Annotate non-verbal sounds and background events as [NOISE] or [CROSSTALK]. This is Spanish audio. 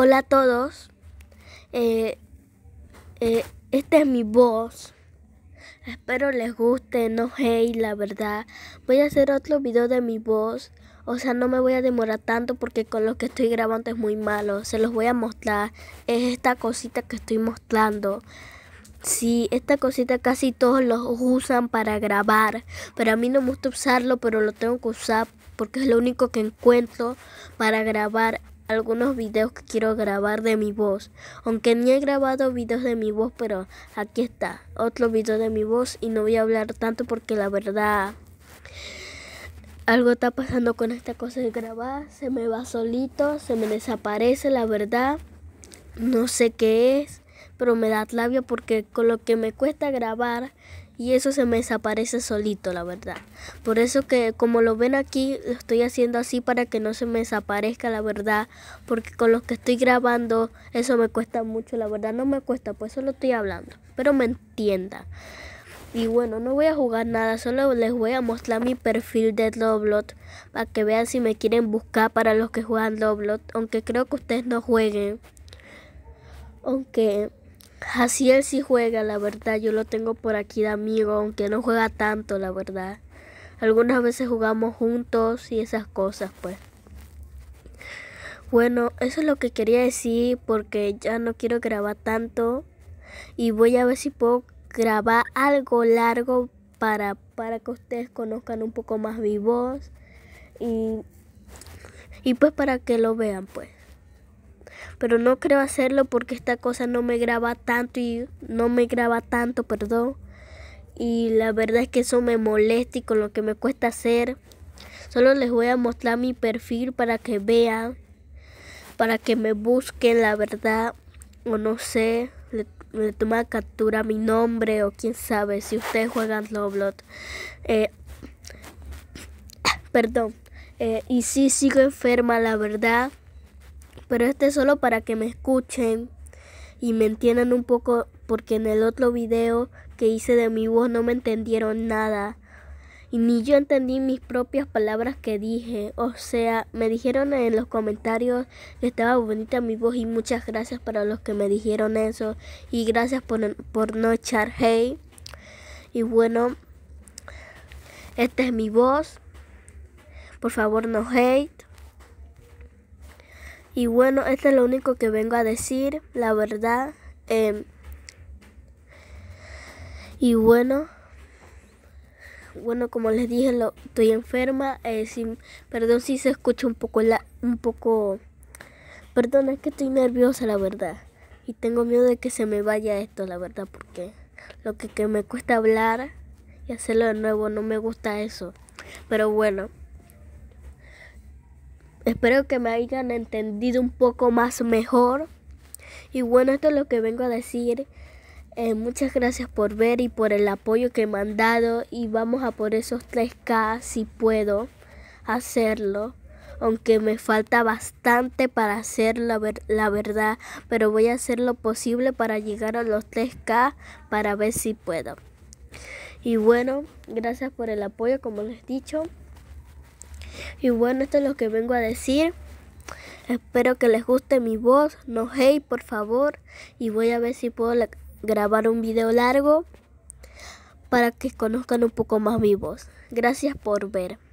Hola a todos. Este esta es mi voz. Espero les guste, no hey, la verdad. Voy a hacer otro video de mi voz. O sea, no me voy a demorar tanto porque con lo que estoy grabando es muy malo. Se los voy a mostrar. Es esta cosita que estoy mostrando. Sí, esta cosita casi todos los usan para grabar. Pero a mí no me gusta usarlo, pero lo tengo que usar porque es lo único que encuentro para grabar algunos videos que quiero grabar de mi voz. Aunque ni he grabado videos de mi voz, pero aquí está, otro video de mi voz y no voy a hablar tanto porque la verdad algo está pasando con esta cosa de grabar, se me va solito, se me desaparece, la verdad. No sé qué es, pero me da labio porque con lo que me cuesta grabar y eso se me desaparece solito, la verdad. Por eso que como lo ven aquí, lo estoy haciendo así para que no se me desaparezca, la verdad, porque con los que estoy grabando eso me cuesta mucho, la verdad no me cuesta, pues solo estoy hablando, pero me entienda. Y bueno, no voy a jugar nada, solo les voy a mostrar mi perfil de Doblot para que vean si me quieren buscar para los que juegan Doblot, aunque creo que ustedes no jueguen. Aunque Así él sí juega, la verdad. Yo lo tengo por aquí de amigo, aunque no juega tanto, la verdad. Algunas veces jugamos juntos y esas cosas, pues. Bueno, eso es lo que quería decir porque ya no quiero grabar tanto y voy a ver si puedo grabar algo largo para, para que ustedes conozcan un poco más mi voz y, y pues para que lo vean pues pero no creo hacerlo porque esta cosa no me graba tanto y no me graba tanto, perdón. Y la verdad es que eso me molesta y con lo que me cuesta hacer. Solo les voy a mostrar mi perfil para que vean, para que me busquen la verdad o no sé, le, toma captura mi nombre o quién sabe si ustedes juegan Loblot. Eh, [COUGHS] perdón. Eh, y sí, sigo enferma, la verdad pero este es solo para que me escuchen y me entiendan un poco porque en el otro video que hice de mi voz no me entendieron nada y ni yo entendí mis propias palabras que dije. O sea, me dijeron en los comentarios que estaba bonita mi voz y muchas gracias para los que me dijeron eso y gracias por, no echar hate. Y bueno, esta es mi voz. Por favor, no hate. Y bueno, esto es lo único que vengo a decir, la verdad. Em, y bueno, bueno, como les dije, lo, estoy enferma. Eh, perdón si se escucha un poco, la, un poco... Perdón, es que estoy nerviosa, la verdad. Y tengo miedo de que se me vaya esto, la verdad, porque lo que me cuesta hablar y hacerlo de nuevo, no me gusta eso. Pero bueno. Espero que me hayan entendido un poco más mejor. Y bueno, esto es lo que vengo a decir. Eh, muchas gracias por ver y por el apoyo que me han dado. Y vamos a por esos 3K si puedo hacerlo. Aunque me falta bastante para hacer la, ver la verdad. Pero voy a hacer lo posible para llegar a los 3K para ver si puedo. Y bueno, gracias por el apoyo, como les he dicho. Y bueno, esto es lo que vengo a decir. Espero que les guste mi voz. No hey, por favor. Y voy a ver si puedo grabar un video largo para que conozcan un poco más mi voz. Gracias por ver.